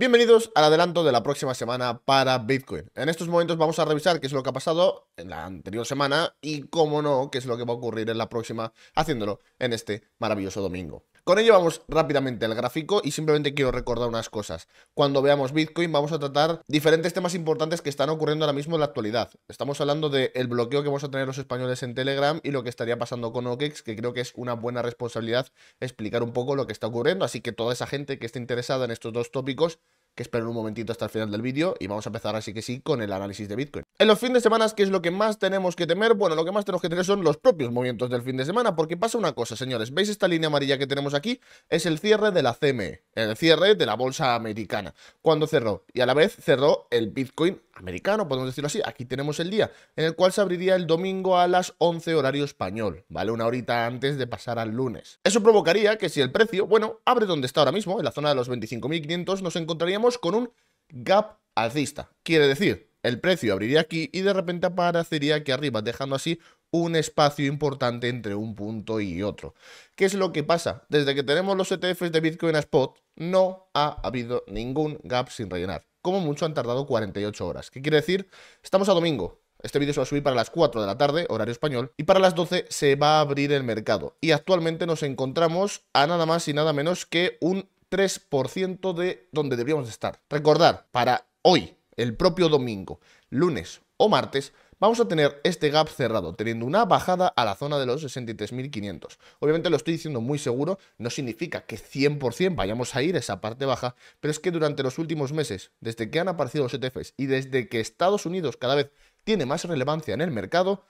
Bienvenidos al adelanto de la próxima semana para Bitcoin. En estos momentos vamos a revisar qué es lo que ha pasado en la anterior semana y, cómo no, qué es lo que va a ocurrir en la próxima, haciéndolo en este maravilloso domingo. Con ello vamos rápidamente al gráfico y simplemente quiero recordar unas cosas. Cuando veamos Bitcoin vamos a tratar diferentes temas importantes que están ocurriendo ahora mismo en la actualidad. Estamos hablando del bloqueo que vamos a tener los españoles en Telegram y lo que estaría pasando con OKEX, que creo que es una buena responsabilidad explicar un poco lo que está ocurriendo. Así que toda esa gente que esté interesada en estos dos tópicos que esperen un momentito hasta el final del vídeo y vamos a empezar así que sí con el análisis de Bitcoin. En los fines de semana, ¿qué es lo que más tenemos que temer? Bueno, lo que más tenemos que tener son los propios movimientos del fin de semana, porque pasa una cosa, señores, ¿veis esta línea amarilla que tenemos aquí? Es el cierre de la CME, el cierre de la bolsa americana, cuando cerró, y a la vez cerró el Bitcoin americano, podemos decirlo así. Aquí tenemos el día, en el cual se abriría el domingo a las 11 horario español, ¿vale? Una horita antes de pasar al lunes. Eso provocaría que si el precio, bueno, abre donde está ahora mismo, en la zona de los 25.500, nos encontraríamos con un gap alcista. Quiere decir, el precio abriría aquí y de repente aparecería aquí arriba, dejando así un espacio importante entre un punto y otro. ¿Qué es lo que pasa? Desde que tenemos los ETFs de Bitcoin a Spot, no ha habido ningún gap sin rellenar como mucho han tardado 48 horas. ¿Qué quiere decir? Estamos a domingo. Este vídeo se va a subir para las 4 de la tarde, horario español, y para las 12 se va a abrir el mercado. Y actualmente nos encontramos a nada más y nada menos que un 3% de donde debíamos estar. Recordar, para hoy, el propio domingo, lunes o martes, vamos a tener este gap cerrado, teniendo una bajada a la zona de los 63.500. Obviamente lo estoy diciendo muy seguro, no significa que 100% vayamos a ir esa parte baja, pero es que durante los últimos meses, desde que han aparecido los ETFs y desde que Estados Unidos cada vez tiene más relevancia en el mercado,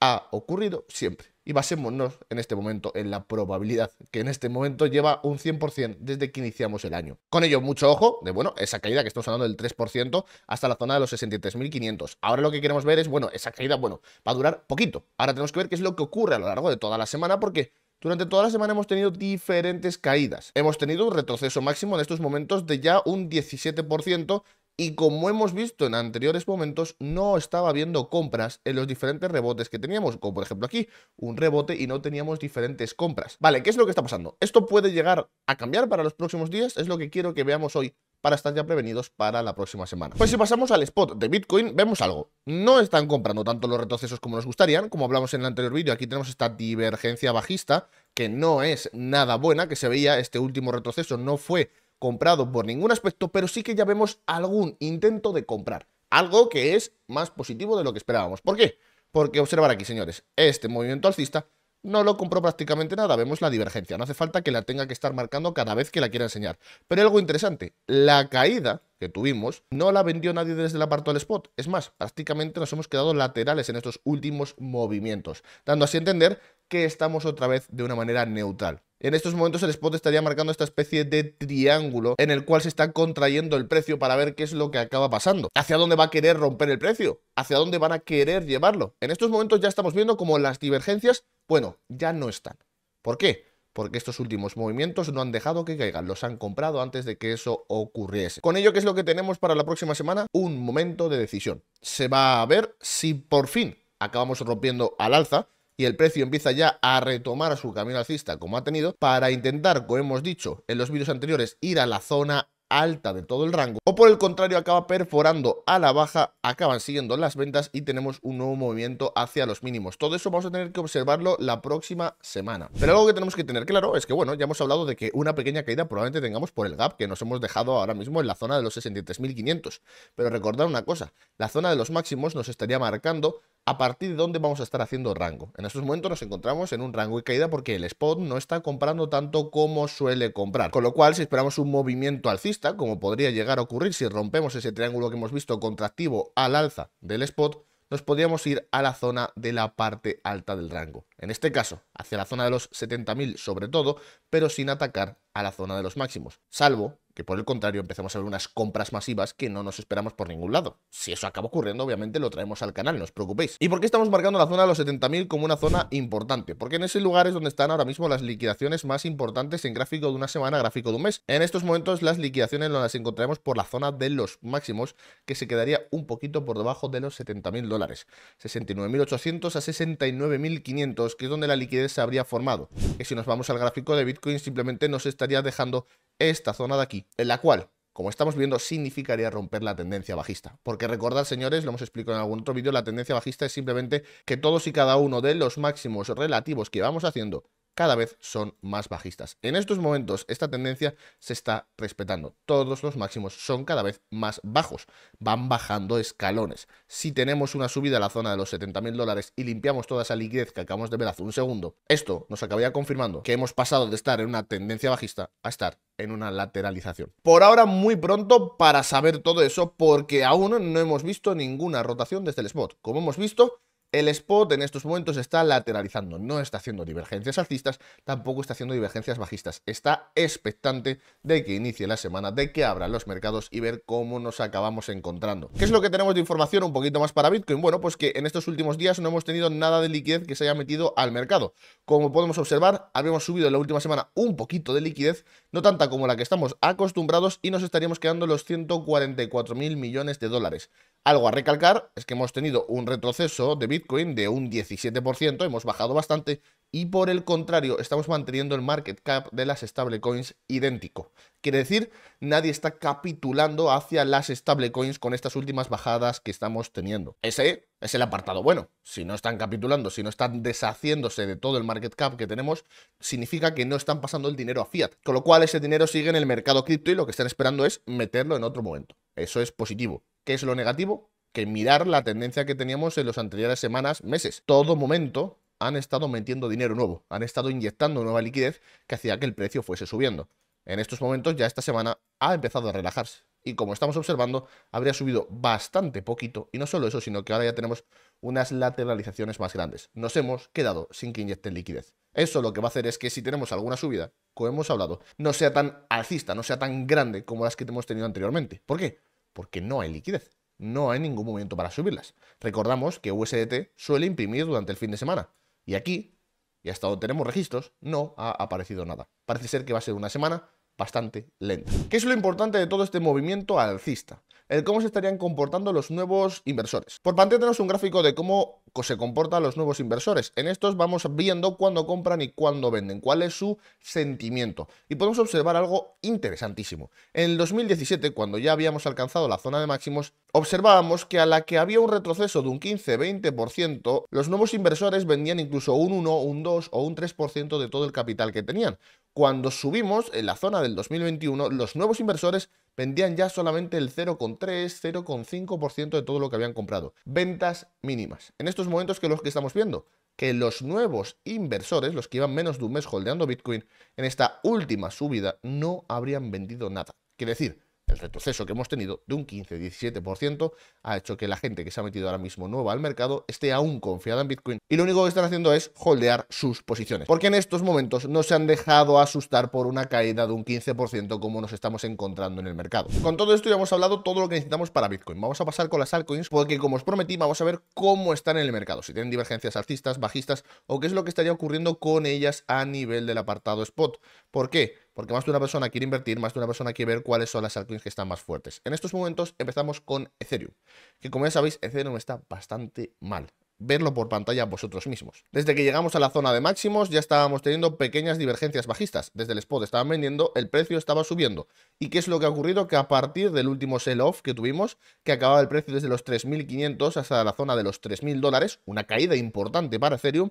ha ocurrido siempre. Y basémonos en este momento en la probabilidad, que en este momento lleva un 100% desde que iniciamos el año. Con ello, mucho ojo de, bueno, esa caída que estamos hablando del 3% hasta la zona de los 63.500. Ahora lo que queremos ver es, bueno, esa caída, bueno, va a durar poquito. Ahora tenemos que ver qué es lo que ocurre a lo largo de toda la semana porque durante toda la semana hemos tenido diferentes caídas. Hemos tenido un retroceso máximo en estos momentos de ya un 17% y como hemos visto en anteriores momentos, no estaba habiendo compras en los diferentes rebotes que teníamos, como por ejemplo aquí, un rebote y no teníamos diferentes compras. Vale, ¿qué es lo que está pasando? ¿Esto puede llegar a cambiar para los próximos días? Es lo que quiero que veamos hoy para estar ya prevenidos para la próxima semana. Pues si pasamos al spot de Bitcoin, vemos algo. No están comprando tanto los retrocesos como nos gustarían. Como hablamos en el anterior vídeo, aquí tenemos esta divergencia bajista que no es nada buena, que se veía este último retroceso, no fue comprado por ningún aspecto, pero sí que ya vemos algún intento de comprar. Algo que es más positivo de lo que esperábamos. ¿Por qué? Porque observar aquí, señores, este movimiento alcista no lo compró prácticamente nada, vemos la divergencia, no hace falta que la tenga que estar marcando cada vez que la quiera enseñar. Pero algo interesante, la caída que tuvimos, no la vendió nadie desde el aparto del spot. Es más, prácticamente nos hemos quedado laterales en estos últimos movimientos, dando así a entender que estamos otra vez de una manera neutral. En estos momentos el spot estaría marcando esta especie de triángulo en el cual se está contrayendo el precio para ver qué es lo que acaba pasando. ¿Hacia dónde va a querer romper el precio? ¿Hacia dónde van a querer llevarlo? En estos momentos ya estamos viendo como las divergencias, bueno, ya no están. ¿Por qué? porque estos últimos movimientos no han dejado que caigan, los han comprado antes de que eso ocurriese. Con ello, ¿qué es lo que tenemos para la próxima semana? Un momento de decisión. Se va a ver si por fin acabamos rompiendo al alza, y el precio empieza ya a retomar su camino alcista como ha tenido para intentar, como hemos dicho en los vídeos anteriores, ir a la zona alta de todo el rango, o por el contrario acaba perforando a la baja, acaban siguiendo las ventas y tenemos un nuevo movimiento hacia los mínimos. Todo eso vamos a tener que observarlo la próxima semana. Pero algo que tenemos que tener claro es que, bueno, ya hemos hablado de que una pequeña caída probablemente tengamos por el gap que nos hemos dejado ahora mismo en la zona de los 63.500. Pero recordar una cosa, la zona de los máximos nos estaría marcando a partir de dónde vamos a estar haciendo rango. En estos momentos nos encontramos en un rango y caída porque el spot no está comprando tanto como suele comprar. Con lo cual, si esperamos un movimiento alcista, como podría llegar a ocurrir si rompemos ese triángulo que hemos visto contractivo al alza del spot, nos podríamos ir a la zona de la parte alta del rango. En este caso, hacia la zona de los 70.000 sobre todo, pero sin atacar a la zona de los máximos, salvo que por el contrario empezamos a ver unas compras masivas que no nos esperamos por ningún lado. Si eso acaba ocurriendo, obviamente lo traemos al canal, no os preocupéis. ¿Y por qué estamos marcando la zona de los 70.000 como una zona importante? Porque en ese lugar es donde están ahora mismo las liquidaciones más importantes en gráfico de una semana, gráfico de un mes. En estos momentos las liquidaciones no las encontraremos por la zona de los máximos, que se quedaría un poquito por debajo de los 70.000 dólares. 69.800 a 69.500, que es donde la liquidez se habría formado. Y si nos vamos al gráfico de Bitcoin simplemente nos estaría dejando esta zona de aquí, en la cual como estamos viendo, significaría romper la tendencia bajista. Porque recordad, señores, lo hemos explicado en algún otro vídeo, la tendencia bajista es simplemente que todos y cada uno de los máximos relativos que vamos haciendo cada vez son más bajistas. En estos momentos esta tendencia se está respetando. Todos los máximos son cada vez más bajos, van bajando escalones. Si tenemos una subida a la zona de los 70.000 dólares y limpiamos toda esa liquidez que acabamos de ver hace un segundo, esto nos acabaría confirmando que hemos pasado de estar en una tendencia bajista a estar en una lateralización. Por ahora muy pronto para saber todo eso porque aún no hemos visto ninguna rotación desde el spot. Como hemos visto, el spot en estos momentos está lateralizando, no está haciendo divergencias alcistas, tampoco está haciendo divergencias bajistas. Está expectante de que inicie la semana, de que abran los mercados y ver cómo nos acabamos encontrando. ¿Qué es lo que tenemos de información un poquito más para Bitcoin? Bueno, pues que en estos últimos días no hemos tenido nada de liquidez que se haya metido al mercado. Como podemos observar, habíamos subido en la última semana un poquito de liquidez, no tanta como la que estamos acostumbrados y nos estaríamos quedando los 144 mil millones de dólares. Algo a recalcar es que hemos tenido un retroceso de Bitcoin de un 17%, hemos bajado bastante y por el contrario estamos manteniendo el market cap de las stablecoins idéntico. Quiere decir, nadie está capitulando hacia las stablecoins con estas últimas bajadas que estamos teniendo. Ese es el apartado bueno. Si no están capitulando, si no están deshaciéndose de todo el market cap que tenemos, significa que no están pasando el dinero a fiat. Con lo cual ese dinero sigue en el mercado cripto y lo que están esperando es meterlo en otro momento. Eso es positivo. ¿Qué es lo negativo? Que mirar la tendencia que teníamos en las anteriores semanas, meses. Todo momento han estado metiendo dinero nuevo, han estado inyectando nueva liquidez que hacía que el precio fuese subiendo. En estos momentos ya esta semana ha empezado a relajarse y como estamos observando, habría subido bastante poquito. Y no solo eso, sino que ahora ya tenemos unas lateralizaciones más grandes. Nos hemos quedado sin que inyecten liquidez. Eso lo que va a hacer es que si tenemos alguna subida, como hemos hablado, no sea tan alcista, no sea tan grande como las que hemos tenido anteriormente. ¿Por qué? porque no hay liquidez. No hay ningún movimiento para subirlas. Recordamos que USDT suele imprimir durante el fin de semana. Y aquí, y hasta donde tenemos registros, no ha aparecido nada. Parece ser que va a ser una semana bastante lenta. ¿Qué es lo importante de todo este movimiento alcista? el cómo se estarían comportando los nuevos inversores. Por pantalla tenemos un gráfico de cómo se comportan los nuevos inversores. En estos vamos viendo cuándo compran y cuándo venden, cuál es su sentimiento. Y podemos observar algo interesantísimo. En el 2017, cuando ya habíamos alcanzado la zona de máximos, observábamos que a la que había un retroceso de un 15-20%, los nuevos inversores vendían incluso un 1, un 2 o un 3% de todo el capital que tenían. Cuando subimos en la zona del 2021, los nuevos inversores vendían ya solamente el 0,3, 0,5% de todo lo que habían comprado. Ventas mínimas. En estos momentos, que los que estamos viendo? Que los nuevos inversores, los que iban menos de un mes holdeando Bitcoin, en esta última subida no habrían vendido nada. Quiere decir, el retroceso que hemos tenido de un 15-17% ha hecho que la gente que se ha metido ahora mismo nueva al mercado esté aún confiada en Bitcoin y lo único que están haciendo es holdear sus posiciones. Porque en estos momentos no se han dejado asustar por una caída de un 15% como nos estamos encontrando en el mercado. Con todo esto ya hemos hablado todo lo que necesitamos para Bitcoin. Vamos a pasar con las altcoins porque como os prometí vamos a ver cómo están en el mercado. Si tienen divergencias alcistas, bajistas o qué es lo que estaría ocurriendo con ellas a nivel del apartado spot. ¿Por qué? porque más de una persona quiere invertir, más de una persona quiere ver cuáles son las altcoins que están más fuertes. En estos momentos empezamos con Ethereum, que como ya sabéis, Ethereum está bastante mal verlo por pantalla vosotros mismos. Desde que llegamos a la zona de máximos ya estábamos teniendo pequeñas divergencias bajistas. Desde el spot estaban vendiendo, el precio estaba subiendo. ¿Y qué es lo que ha ocurrido? Que a partir del último sell-off que tuvimos, que acababa el precio desde los 3.500 hasta la zona de los 3.000 dólares, una caída importante para Ethereum,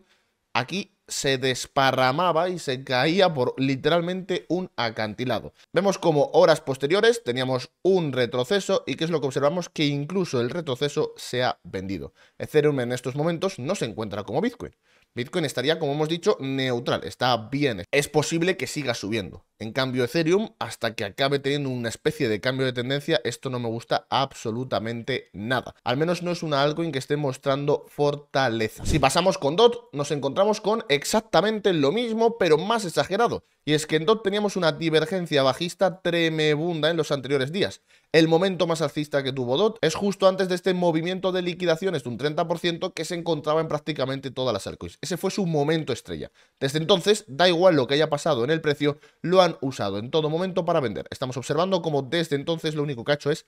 aquí se desparramaba y se caía por literalmente un acantilado. Vemos como horas posteriores teníamos un retroceso y que es lo que observamos que incluso el retroceso se ha vendido. Ethereum en estos momentos no se encuentra como Bitcoin. Bitcoin estaría, como hemos dicho, neutral, está bien. Es posible que siga subiendo. En cambio, Ethereum, hasta que acabe teniendo una especie de cambio de tendencia, esto no me gusta absolutamente nada. Al menos no es una altcoin que esté mostrando fortaleza. Si pasamos con DOT, nos encontramos con exactamente lo mismo, pero más exagerado. Y es que en DOT teníamos una divergencia bajista tremebunda en los anteriores días. El momento más alcista que tuvo DOT es justo antes de este movimiento de liquidaciones de un 30% que se encontraba en prácticamente todas las altcoins. Ese fue su momento estrella. Desde entonces, da igual lo que haya pasado en el precio, lo han usado en todo momento para vender. Estamos observando como desde entonces lo único que ha hecho es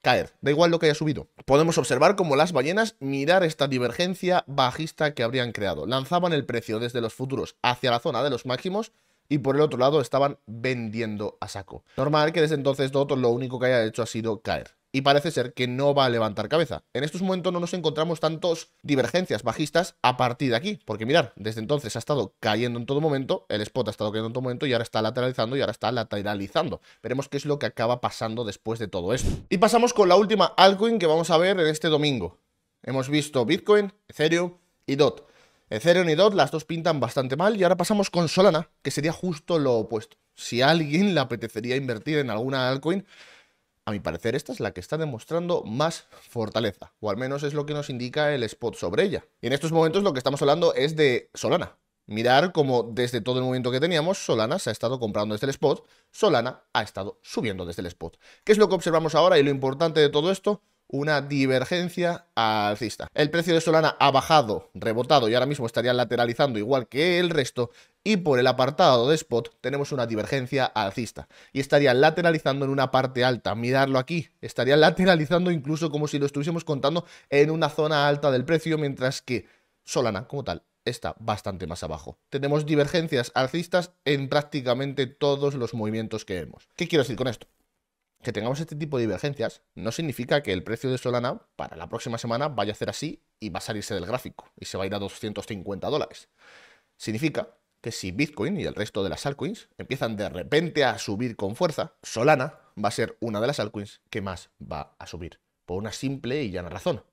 caer, da igual lo que haya subido. Podemos observar como las ballenas mirar esta divergencia bajista que habrían creado. Lanzaban el precio desde los futuros hacia la zona de los máximos y por el otro lado estaban vendiendo a saco. Normal que desde entonces Dot lo único que haya hecho ha sido caer. Y parece ser que no va a levantar cabeza. En estos momentos no nos encontramos tantos divergencias bajistas a partir de aquí. Porque mirar, desde entonces ha estado cayendo en todo momento, el spot ha estado cayendo en todo momento y ahora está lateralizando y ahora está lateralizando. Veremos qué es lo que acaba pasando después de todo esto. Y pasamos con la última altcoin que vamos a ver en este domingo. Hemos visto Bitcoin, Ethereum y DOT. Ethereum y DOT, las dos pintan bastante mal. Y ahora pasamos con Solana, que sería justo lo opuesto. Si a alguien le apetecería invertir en alguna altcoin, a mi parecer esta es la que está demostrando más fortaleza, o al menos es lo que nos indica el spot sobre ella. Y en estos momentos lo que estamos hablando es de Solana. Mirar como desde todo el momento que teníamos, Solana se ha estado comprando desde el spot, Solana ha estado subiendo desde el spot. ¿Qué es lo que observamos ahora y lo importante de todo esto? una divergencia alcista. El precio de Solana ha bajado, rebotado y ahora mismo estaría lateralizando igual que el resto y por el apartado de spot tenemos una divergencia alcista y estaría lateralizando en una parte alta. Mirarlo aquí, estaría lateralizando incluso como si lo estuviésemos contando en una zona alta del precio, mientras que Solana como tal está bastante más abajo. Tenemos divergencias alcistas en prácticamente todos los movimientos que vemos. ¿Qué quiero decir con esto? que tengamos este tipo de divergencias no significa que el precio de Solana para la próxima semana vaya a ser así y va a salirse del gráfico y se va a ir a 250 dólares. Significa que si Bitcoin y el resto de las altcoins empiezan de repente a subir con fuerza, Solana va a ser una de las altcoins que más va a subir, por una simple y llana razón.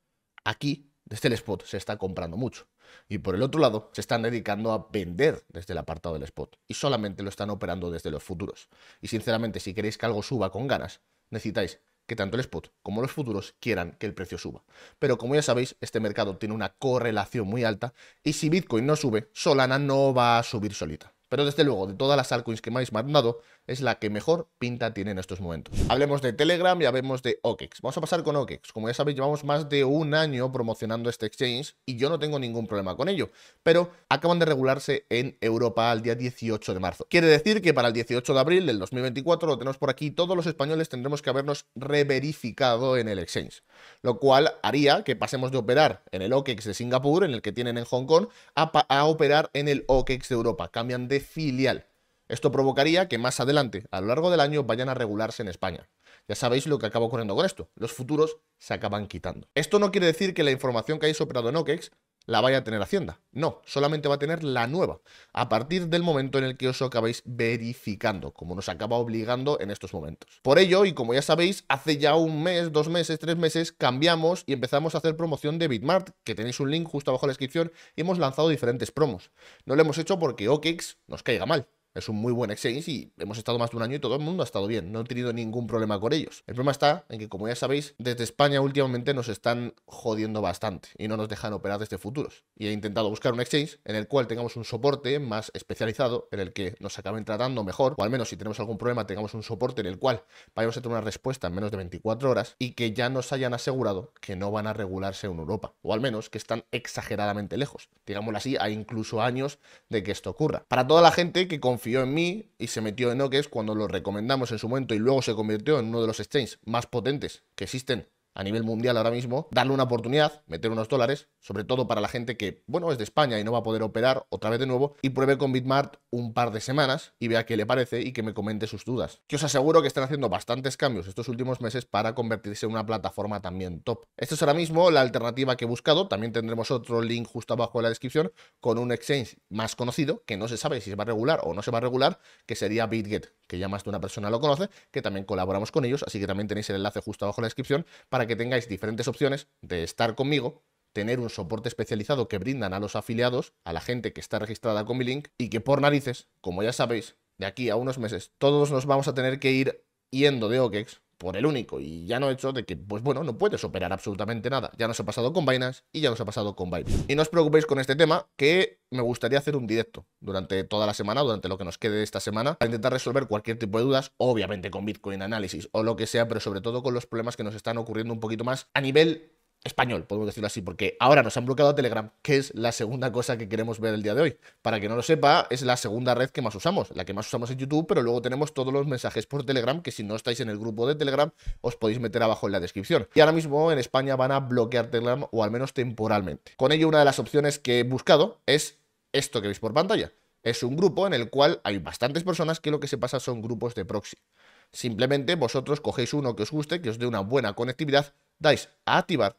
Aquí desde el este spot se está comprando mucho. Y por el otro lado, se están dedicando a vender desde el apartado del spot. Y solamente lo están operando desde los futuros. Y sinceramente, si queréis que algo suba con ganas, necesitáis que tanto el spot como los futuros quieran que el precio suba. Pero como ya sabéis, este mercado tiene una correlación muy alta y si Bitcoin no sube, Solana no va a subir solita. Pero desde luego, de todas las altcoins que me habéis mandado, es la que mejor pinta tiene en estos momentos. Hablemos de Telegram y hablemos de OKEX. Vamos a pasar con OKEX. Como ya sabéis, llevamos más de un año promocionando este exchange y yo no tengo ningún problema con ello. Pero acaban de regularse en Europa al día 18 de marzo. Quiere decir que para el 18 de abril del 2024, lo tenemos por aquí, todos los españoles tendremos que habernos reverificado en el exchange. Lo cual haría que pasemos de operar en el OKEX de Singapur, en el que tienen en Hong Kong, a, a operar en el OKEX de Europa. Cambian de filial. Esto provocaría que más adelante, a lo largo del año, vayan a regularse en España. Ya sabéis lo que acaba ocurriendo con esto. Los futuros se acaban quitando. Esto no quiere decir que la información que hayáis operado en OKEX la vaya a tener Hacienda. No, solamente va a tener la nueva, a partir del momento en el que os acabáis verificando, como nos acaba obligando en estos momentos. Por ello, y como ya sabéis, hace ya un mes, dos meses, tres meses, cambiamos y empezamos a hacer promoción de Bitmart, que tenéis un link justo abajo en la descripción, y hemos lanzado diferentes promos. No lo hemos hecho porque OKX nos caiga mal. Es un muy buen exchange y hemos estado más de un año y todo el mundo ha estado bien. No he tenido ningún problema con ellos. El problema está en que, como ya sabéis, desde España últimamente nos están jodiendo bastante y no nos dejan operar desde futuros. Y he intentado buscar un exchange en el cual tengamos un soporte más especializado, en el que nos acaben tratando mejor, o al menos si tenemos algún problema tengamos un soporte en el cual vayamos a tener una respuesta en menos de 24 horas y que ya nos hayan asegurado que no van a regularse en Europa, o al menos que están exageradamente lejos. Digámoslo así, a incluso años de que esto ocurra. Para toda la gente que confía confió en mí y se metió en Oques cuando lo recomendamos en su momento y luego se convirtió en uno de los exchanges más potentes que existen a nivel mundial ahora mismo, darle una oportunidad, meter unos dólares, sobre todo para la gente que, bueno, es de España y no va a poder operar otra vez de nuevo, y pruebe con Bitmart un par de semanas y vea qué le parece y que me comente sus dudas. Que os aseguro que están haciendo bastantes cambios estos últimos meses para convertirse en una plataforma también top. Esta es ahora mismo la alternativa que he buscado, también tendremos otro link justo abajo en la descripción con un exchange más conocido, que no se sabe si se va a regular o no se va a regular, que sería BitGet, que ya más de una persona lo conoce, que también colaboramos con ellos, así que también tenéis el enlace justo abajo en la descripción para que tengáis diferentes opciones de estar conmigo, tener un soporte especializado que brindan a los afiliados, a la gente que está registrada con mi link, y que por narices, como ya sabéis, de aquí a unos meses todos nos vamos a tener que ir yendo de OKEX por el único y ya no hecho de que, pues bueno, no puedes operar absolutamente nada. Ya nos ha pasado con Binance y ya nos ha pasado con Binance. Y no os preocupéis con este tema, que me gustaría hacer un directo durante toda la semana, durante lo que nos quede de esta semana, para intentar resolver cualquier tipo de dudas, obviamente con Bitcoin Análisis o lo que sea, pero sobre todo con los problemas que nos están ocurriendo un poquito más a nivel español, podemos decirlo así, porque ahora nos han bloqueado Telegram, que es la segunda cosa que queremos ver el día de hoy. Para que no lo sepa, es la segunda red que más usamos, la que más usamos en YouTube, pero luego tenemos todos los mensajes por Telegram, que si no estáis en el grupo de Telegram, os podéis meter abajo en la descripción. Y ahora mismo en España van a bloquear Telegram, o al menos temporalmente. Con ello, una de las opciones que he buscado es esto que veis por pantalla. Es un grupo en el cual hay bastantes personas que lo que se pasa son grupos de proxy. Simplemente vosotros cogéis uno que os guste, que os dé una buena conectividad, dais a activar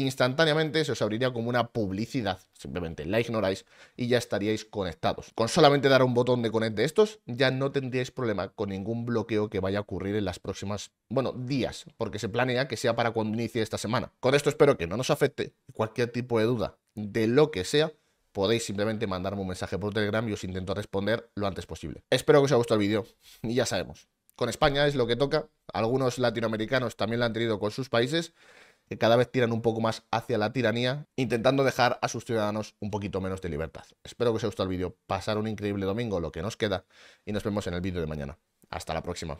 instantáneamente se os abriría como una publicidad, simplemente la ignoráis y ya estaríais conectados. Con solamente dar un botón de conecte de estos, ya no tendríais problema con ningún bloqueo que vaya a ocurrir en las próximas, bueno, días, porque se planea que sea para cuando inicie esta semana. Con esto espero que no nos afecte cualquier tipo de duda de lo que sea, podéis simplemente mandarme un mensaje por Telegram y os intento responder lo antes posible. Espero que os haya gustado el vídeo y ya sabemos. Con España es lo que toca. Algunos latinoamericanos también lo han tenido con sus países que cada vez tiran un poco más hacia la tiranía, intentando dejar a sus ciudadanos un poquito menos de libertad. Espero que os haya gustado el vídeo, pasar un increíble domingo, lo que nos queda, y nos vemos en el vídeo de mañana. Hasta la próxima.